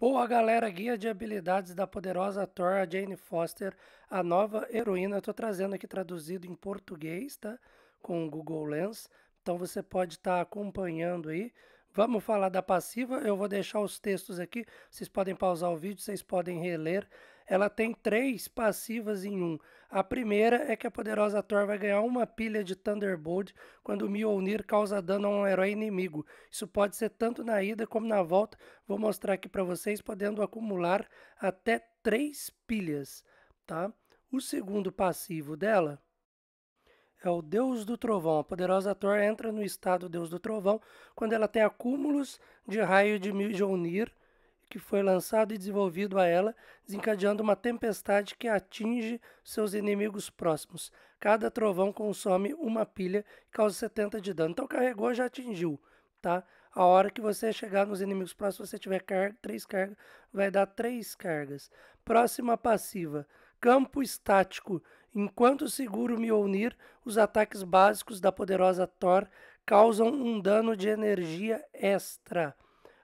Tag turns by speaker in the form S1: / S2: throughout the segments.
S1: Boa galera, guia de habilidades da poderosa Thor, a Jane Foster, a nova heroína. Estou trazendo aqui traduzido em português, tá? Com o Google Lens. Então você pode estar tá acompanhando aí. Vamos falar da passiva. Eu vou deixar os textos aqui. Vocês podem pausar o vídeo, vocês podem reler. Ela tem três passivas em um. A primeira é que a poderosa Thor vai ganhar uma pilha de Thunderbolt quando Mjolnir causa dano a um herói inimigo. Isso pode ser tanto na ida como na volta. Vou mostrar aqui para vocês, podendo acumular até três pilhas, tá? O segundo passivo dela é o Deus do Trovão. A poderosa Thor entra no estado Deus do Trovão quando ela tem acúmulos de raio de Mjolnir que foi lançado e desenvolvido a ela, desencadeando uma tempestade que atinge seus inimigos próximos. Cada trovão consome uma pilha e causa 70 de dano. Então carregou, já atingiu, tá? A hora que você chegar nos inimigos próximos, você tiver carga, três cargas, vai dar três cargas. Próxima passiva. Campo estático. Enquanto seguro Mjolnir, os ataques básicos da poderosa Thor causam um dano de energia extra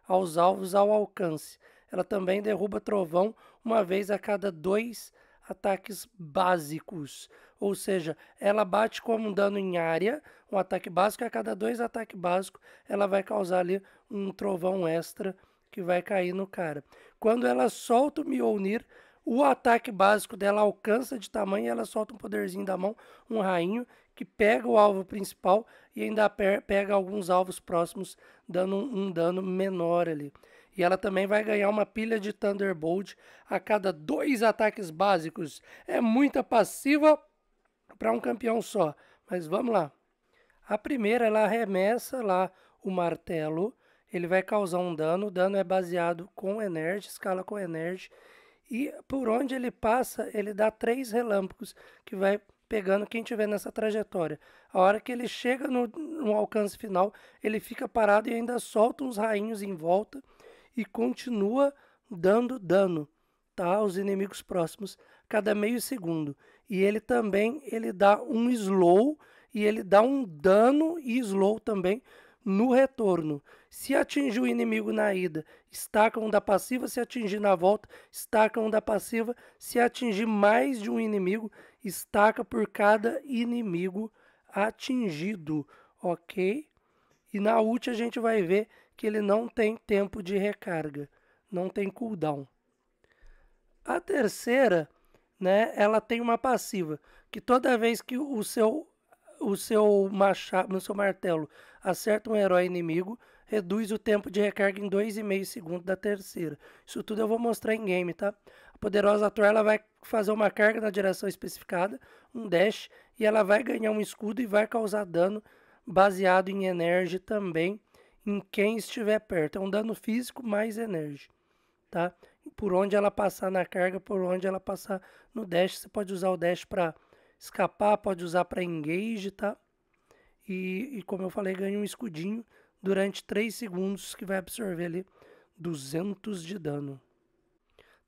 S1: aos alvos ao alcance. Ela também derruba trovão uma vez a cada dois ataques básicos. Ou seja, ela bate como um dano em área, um ataque básico, a cada dois ataques básicos ela vai causar ali um trovão extra que vai cair no cara. Quando ela solta o Mjolnir, o ataque básico dela alcança de tamanho e ela solta um poderzinho da mão, um rainho, que pega o alvo principal e ainda pega alguns alvos próximos, dando um, um dano menor ali. E ela também vai ganhar uma pilha de Thunderbolt a cada dois ataques básicos. É muita passiva para um campeão só. Mas vamos lá. A primeira, ela arremessa lá o martelo. Ele vai causar um dano. O dano é baseado com energia, escala com Energy. E por onde ele passa, ele dá três relâmpagos que vai pegando quem tiver nessa trajetória. A hora que ele chega no, no alcance final, ele fica parado e ainda solta uns rainhos em volta e continua dando dano tá, aos inimigos próximos cada meio segundo. E ele também ele dá um slow e ele dá um dano e slow também no retorno. Se atingir o inimigo na ida, estaca um da passiva, se atingir na volta, estaca um da passiva, se atingir mais de um inimigo, estaca por cada inimigo atingido, ok? E na ult a gente vai ver que ele não tem tempo de recarga, não tem cooldown. A terceira, né, ela tem uma passiva, que toda vez que o seu o seu machado, seu martelo acerta um herói inimigo, reduz o tempo de recarga em 2,5 segundos da terceira. Isso tudo eu vou mostrar em game, tá? A poderosa Thor ela vai fazer uma carga na direção especificada, um dash, e ela vai ganhar um escudo e vai causar dano baseado em energia também, em quem estiver perto. É um dano físico mais energia, tá? Por onde ela passar na carga, por onde ela passar no dash, você pode usar o dash para escapar, pode usar para engage, tá? E, e, como eu falei, ganha um escudinho durante 3 segundos que vai absorver ali 200 de dano.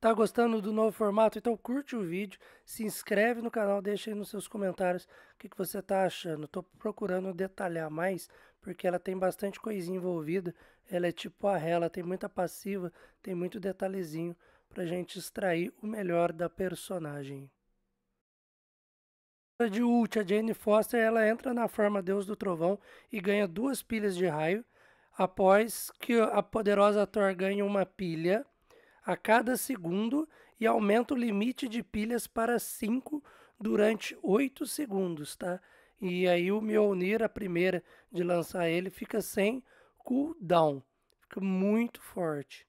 S1: Tá gostando do novo formato? Então curte o vídeo, se inscreve no canal, deixa aí nos seus comentários o que, que você tá achando. Tô procurando detalhar mais, porque ela tem bastante coisinha envolvida. Ela é tipo a rela, tem muita passiva, tem muito detalhezinho pra gente extrair o melhor da personagem de ult, a Jane Foster ela entra na forma Deus do Trovão e ganha duas pilhas de raio, após que a poderosa Thor ganha uma pilha a cada segundo e aumenta o limite de pilhas para 5 durante 8 segundos, tá? E aí o Mjolnir, a primeira de lançar ele, fica sem cooldown. Fica muito forte.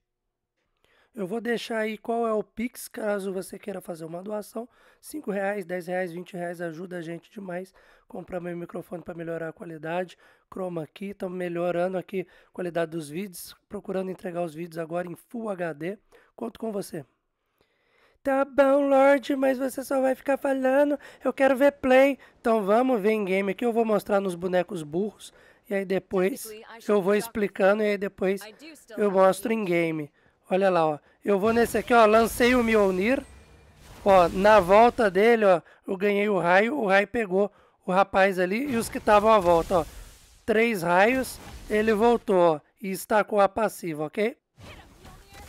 S1: Eu vou deixar aí qual é o Pix, caso você queira fazer uma doação. R$ reais, R$ reais, R$ reais ajuda a gente demais. Comprar meu microfone para melhorar a qualidade. Chroma aqui, estamos melhorando aqui a qualidade dos vídeos. Procurando entregar os vídeos agora em Full HD. Conto com você. Tá bom, Lorde, mas você só vai ficar falando. Eu quero ver play. Então vamos ver em game aqui. Eu vou mostrar nos bonecos burros. E aí depois eu vou explicando e aí depois eu mostro em game. Olha lá, ó. Eu vou nesse aqui, ó. Lancei o Mjolnir. Ó, na volta dele, ó. Eu ganhei o raio. O raio pegou o rapaz ali e os que estavam à volta, ó. Três raios. Ele voltou, ó. E estacou a passiva, ok?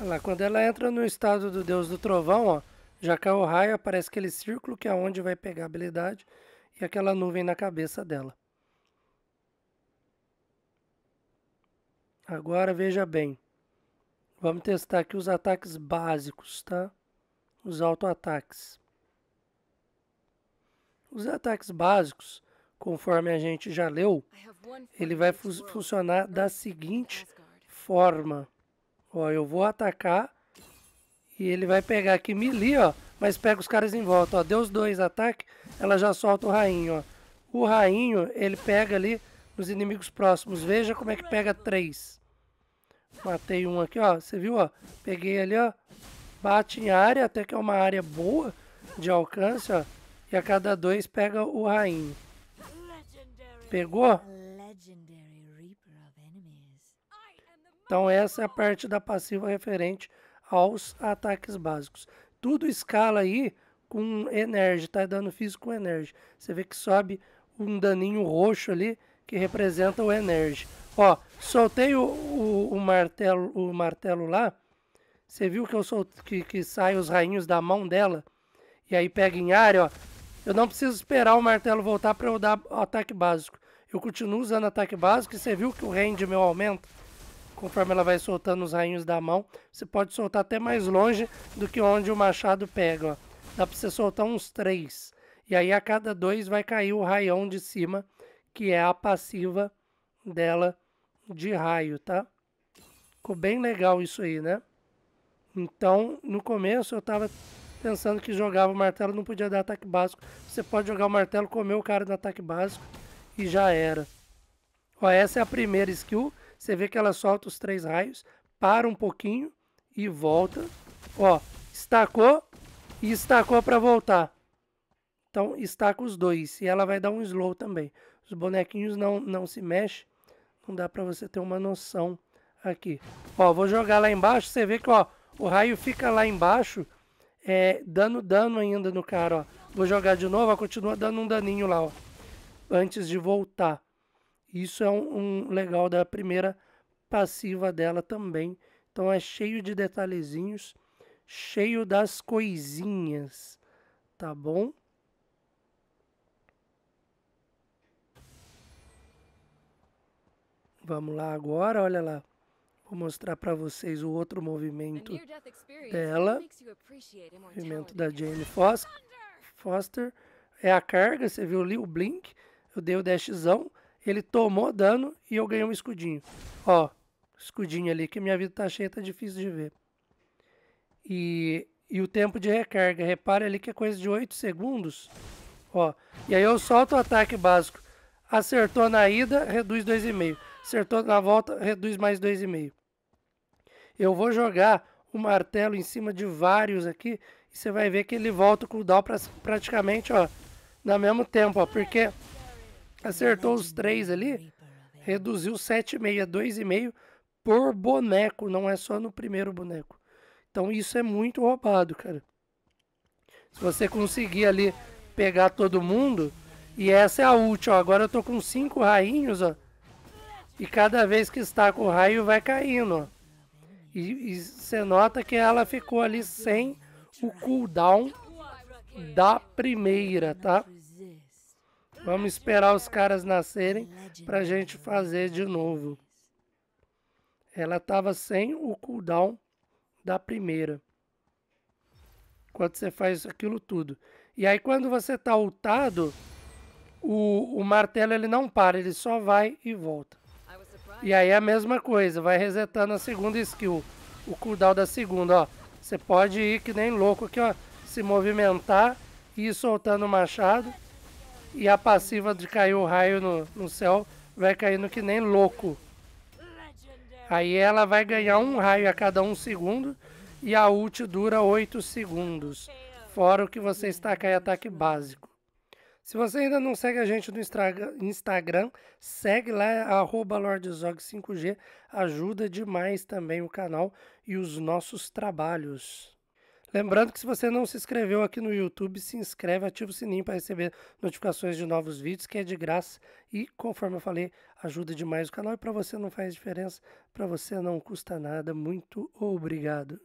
S1: Olha lá, quando ela entra no estado do Deus do Trovão, ó. Já caiu o raio, aparece aquele círculo que é onde vai pegar a habilidade. E aquela nuvem na cabeça dela. Agora veja bem. Vamos testar aqui os ataques básicos, tá? Os auto-ataques. Os ataques básicos, conforme a gente já leu, ele vai fu funcionar da seguinte forma. Ó, eu vou atacar e ele vai pegar aqui melee, ó, mas pega os caras em volta, ó. Deu os dois ataques, ela já solta o rainho, ó. O rainho, ele pega ali nos inimigos próximos. Veja como é que pega três. Matei um aqui, ó. Você viu, ó? Peguei ali, ó. Bate em área, até que é uma área boa de alcance, ó. E a cada dois pega o rainho. Pegou? Então essa é a parte da passiva referente aos ataques básicos. Tudo escala aí com energia, tá? Dano físico com energia. Você vê que sobe um daninho roxo ali que representa o energia. Ó, soltei o, o, o, martelo, o martelo lá. Você viu que eu sou que, que sai os rainhos da mão dela? E aí pega em área, ó. Eu não preciso esperar o martelo voltar para eu dar ataque básico. Eu continuo usando ataque básico e você viu que o range meu aumenta? Conforme ela vai soltando os rainhos da mão, você pode soltar até mais longe do que onde o machado pega, ó. Dá para você soltar uns três. E aí a cada dois vai cair o raião de cima, que é a passiva dela de raio, tá? Ficou bem legal isso aí, né? Então, no começo eu tava pensando que jogava o martelo, não podia dar ataque básico. Você pode jogar o martelo, comer o cara no ataque básico e já era. Ó, essa é a primeira skill. Você vê que ela solta os três raios, para um pouquinho e volta. Ó, estacou e estacou para voltar. Então estaca os dois e ela vai dar um slow também. Os bonequinhos não, não se mexem não dá para você ter uma noção aqui. Ó, vou jogar lá embaixo, você vê que ó, o raio fica lá embaixo, é, dando dano ainda no cara, ó. Vou jogar de novo, ó, continua dando um daninho lá, ó, antes de voltar. Isso é um, um legal da primeira passiva dela também. Então é cheio de detalhezinhos, cheio das coisinhas, tá bom? Vamos lá agora, olha lá. Vou mostrar para vocês o outro movimento dela. O movimento da Jane Foster. Foster. É a carga, você viu ali o blink. Eu dei o dashzão, ele tomou dano e eu ganhei um escudinho. Ó, escudinho ali, que minha vida tá cheia, tá difícil de ver. E, e o tempo de recarga, repare ali que é coisa de 8 segundos. Ó, e aí eu solto o ataque básico. Acertou na ida, reduz 2,5. Acertou na volta, reduz mais 2,5. Eu vou jogar o martelo em cima de vários aqui. E você vai ver que ele volta o cooldown pra, praticamente, ó. No mesmo tempo, ó. Porque acertou os três ali. Reduziu 7,5 a 2,5 por boneco. Não é só no primeiro boneco. Então isso é muito roubado, cara. Se você conseguir ali pegar todo mundo. E essa é a última, ó. Agora eu tô com cinco rainhos, ó. E cada vez que está com o raio vai caindo. E você nota que ela ficou ali sem o cooldown da primeira, tá? Vamos esperar os caras nascerem pra gente fazer de novo. Ela tava sem o cooldown da primeira. Quando você faz aquilo tudo. E aí quando você tá ultado, o, o martelo ele não para, ele só vai e volta. E aí é a mesma coisa, vai resetando a segunda skill, o cooldown da segunda, ó. Você pode ir que nem louco aqui, ó, se movimentar e ir soltando o machado. E a passiva de cair o raio no, no céu vai caindo que nem louco. Aí ela vai ganhar um raio a cada um segundo e a ult dura 8 segundos. Fora o que você está em ataque básico. Se você ainda não segue a gente no Instagram, segue lá, é LordZog5G. Ajuda demais também o canal e os nossos trabalhos. Lembrando que se você não se inscreveu aqui no YouTube, se inscreve, ativa o sininho para receber notificações de novos vídeos, que é de graça e, conforme eu falei, ajuda demais o canal e para você não faz diferença, para você não custa nada. Muito obrigado.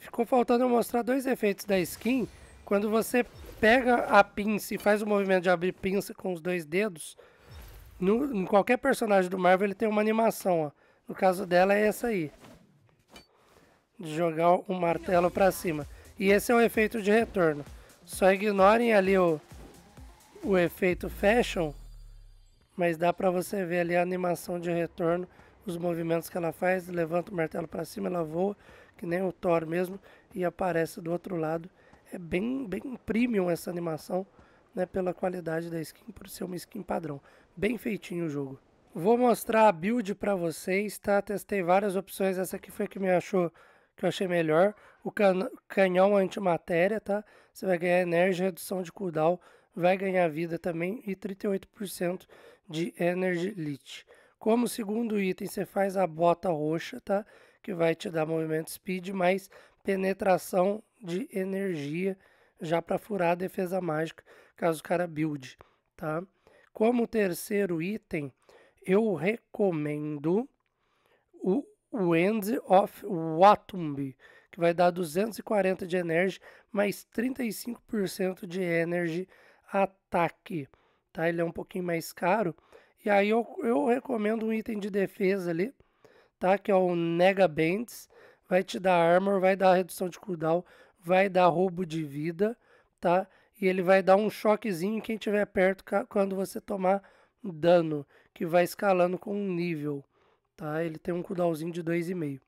S1: Ficou faltando eu mostrar dois efeitos da skin. Quando você pega a pinça e faz o movimento de abrir pinça com os dois dedos, no, em qualquer personagem do Marvel ele tem uma animação, ó. No caso dela é essa aí. De jogar o um martelo para cima. E esse é o efeito de retorno. Só ignorem ali o, o efeito fashion, mas dá para você ver ali a animação de retorno, os movimentos que ela faz, levanta o martelo para cima, ela voa, que nem o Thor mesmo, e aparece do outro lado é bem, bem premium essa animação, né, pela qualidade da skin, por ser uma skin padrão. Bem feitinho o jogo. Vou mostrar a build para vocês, tá? Testei várias opções, essa aqui foi a que me achou que eu achei melhor. O can canhão antimatéria, tá? Você vai ganhar energia, redução de cooldown, vai ganhar vida também e 38% de energy leech. Como segundo item, você faz a bota roxa, tá? Que vai te dar movimento speed mais penetração de energia já para furar a defesa mágica, caso o cara build, tá? Como terceiro item, eu recomendo o, End of Watumbi, que vai dar 240 de energy mais 35% de energy ataque, tá? Ele é um pouquinho mais caro. E aí eu, eu recomendo um item de defesa ali, tá? Que é o Nega Bands, vai te dar armor, vai dar redução de cooldown vai dar roubo de vida, tá? E ele vai dar um choquezinho em quem estiver perto quando você tomar dano, que vai escalando com um nível, tá? Ele tem um cooldownzinho de 2,5.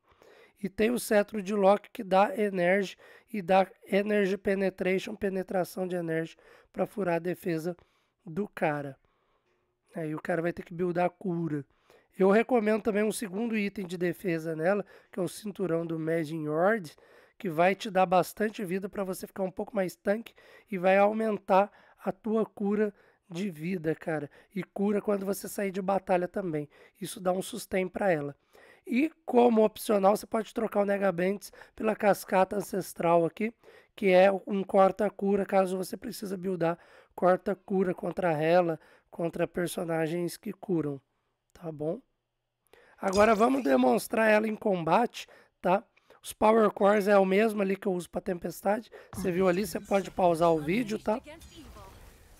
S1: E tem o cetro de Loki que dá energy e dá energy penetration, penetração de energy para furar a defesa do cara. Aí o cara vai ter que buildar a cura. Eu recomendo também um segundo item de defesa nela, que é o cinturão do Magic Yord, que vai te dar bastante vida para você ficar um pouco mais tanque e vai aumentar a tua cura de vida, cara. E cura quando você sair de batalha também. Isso dá um sustento para ela. E como opcional, você pode trocar o Nega pela Cascata Ancestral aqui, que é um corta-cura, caso você precisa buildar corta-cura contra ela, contra personagens que curam, tá bom? Agora vamos demonstrar ela em combate, tá? Os power cores é o mesmo ali que eu uso para tempestade. Você viu ali, você pode pausar o vídeo, tá?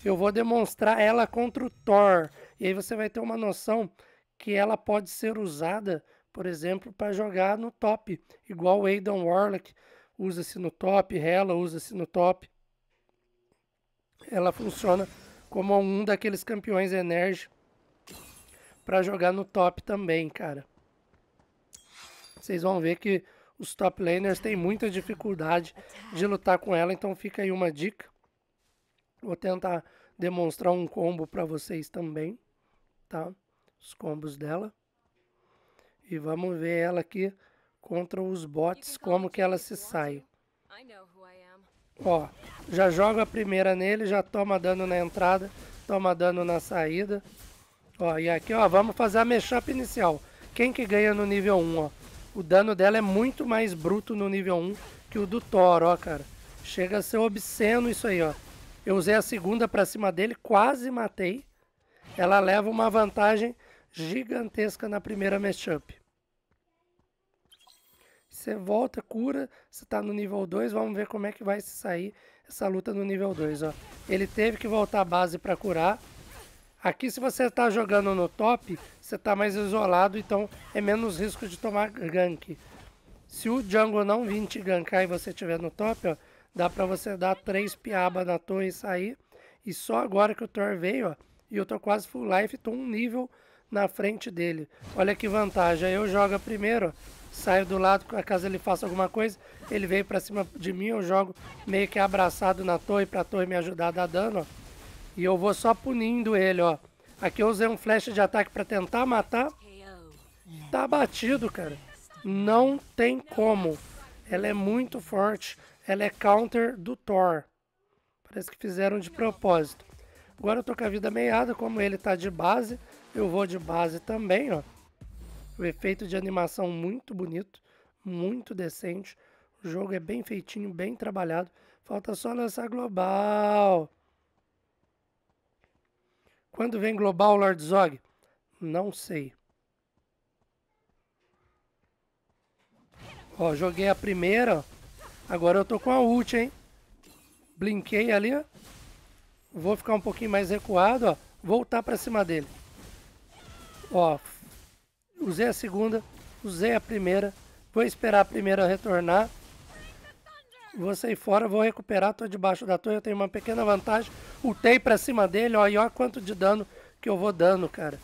S1: Eu vou demonstrar ela contra o Thor. E aí você vai ter uma noção que ela pode ser usada, por exemplo, para jogar no top. Igual o Aidan Warlock usa-se no top, Hela usa-se no top. Ela funciona como um daqueles campeões Energy para jogar no top também, cara. Vocês vão ver que os top laners têm muita dificuldade de lutar com ela, então fica aí uma dica. Vou tentar demonstrar um combo para vocês também, tá? Os combos dela. E vamos ver ela aqui contra os bots, como que ela se sai. Ó, já joga a primeira nele, já toma dano na entrada, toma dano na saída. Ó, e aqui, ó, vamos fazer a mashup inicial. Quem que ganha no nível 1, ó? o dano dela é muito mais bruto no nível 1 que o do Thor, ó, cara. Chega a ser obsceno isso aí, ó. Eu usei a segunda pra cima dele, quase matei. Ela leva uma vantagem gigantesca na primeira matchup. Você volta, cura, você tá no nível 2, vamos ver como é que vai se sair essa luta no nível 2, ó. Ele teve que voltar à base pra curar. Aqui se você tá jogando no top, você está mais isolado, então é menos risco de tomar gank. Se o jungle não vir te gankar e você estiver no top, ó, dá para você dar três piaba na torre e sair. E só agora que o Thor veio, ó, e eu tô quase full life, tô um nível na frente dele. Olha que vantagem, eu jogo primeiro, saio do lado, caso ele faça alguma coisa, ele veio pra cima de mim, eu jogo meio que abraçado na torre, pra torre me ajudar a dar dano, ó. E eu vou só punindo ele, ó. Aqui eu usei um flash de ataque para tentar matar. Tá batido, cara. Não tem como. Ela é muito forte. Ela é counter do Thor. Parece que fizeram de propósito. Agora eu tô com a vida meiada, como ele tá de base, eu vou de base também, ó. O efeito de animação muito bonito, muito decente. O jogo é bem feitinho, bem trabalhado. Falta só lançar global. Quando vem global, Lord Zog? Não sei. Ó, joguei a primeira. Agora eu tô com a ult, hein? Blinquei ali, Vou ficar um pouquinho mais recuado, ó. Voltar pra cima dele. Ó, usei a segunda, usei a primeira. Vou esperar a primeira retornar vou sair fora, vou recuperar, tô debaixo da torre, eu tenho uma pequena vantagem. Ultei pra cima dele, ó, e ó quanto de dano que eu vou dando, cara.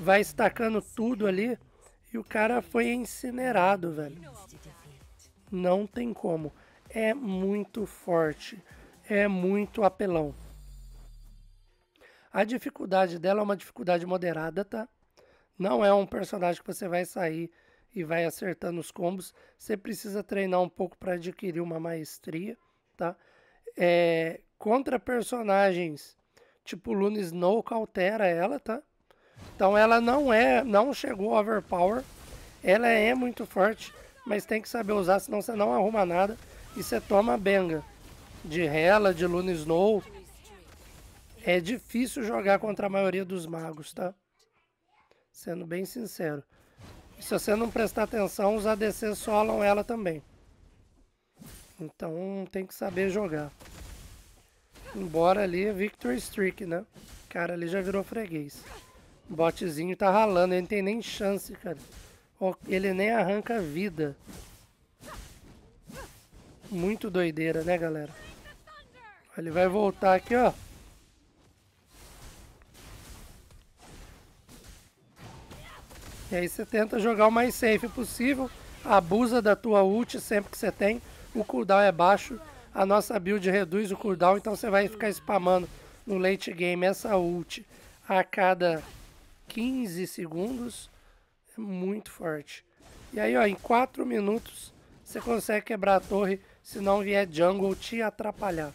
S1: Vai estacando tudo ali e o cara foi incinerado, velho. Não tem como. É muito forte, é muito apelão. A dificuldade dela é uma dificuldade moderada, tá? Não é um personagem que você vai sair e vai acertando os combos. Você precisa treinar um pouco para adquirir uma maestria, tá? É, contra personagens tipo Luna Snow altera ela, tá? Então ela não é, não chegou overpower. Ela é muito forte, mas tem que saber usar, senão você não arruma nada e você toma benga de Hela, de Luna Snow. É difícil jogar contra a maioria dos magos, tá? Sendo bem sincero. Se você não prestar atenção, os ADCs solam ela também. Então tem que saber jogar. Embora ali é Victory Streak, né? O cara ali já virou freguês. O botezinho tá ralando, ele não tem nem chance, cara. Ele nem arranca vida. Muito doideira, né, galera? Ele vai voltar aqui, ó. E aí você tenta jogar o mais safe possível, abusa da tua ult sempre que você tem, o cooldown é baixo, a nossa build reduz o cooldown, então você vai ficar spamando no late game essa ult a cada 15 segundos, é muito forte. E aí ó, em 4 minutos você consegue quebrar a torre, se não vier jungle te atrapalhar.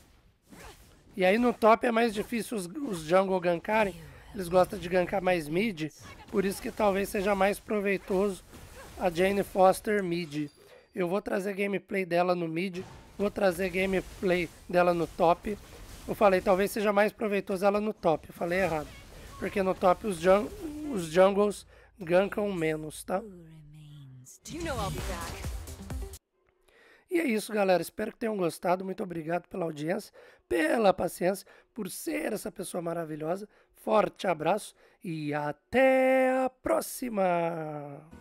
S1: E aí no top é mais difícil os, os jungle gankarem, eles gostam de gankar mais mid, por isso que talvez seja mais proveitoso a Jane Foster mid. Eu vou trazer gameplay dela no mid, vou trazer gameplay dela no top. Eu falei, talvez seja mais proveitoso ela no top, eu falei errado. Porque no top os, jung os jungles gankam menos, tá? E é isso, galera. Espero que tenham gostado. Muito obrigado pela audiência, pela paciência, por ser essa pessoa maravilhosa. Forte abraço e até a próxima!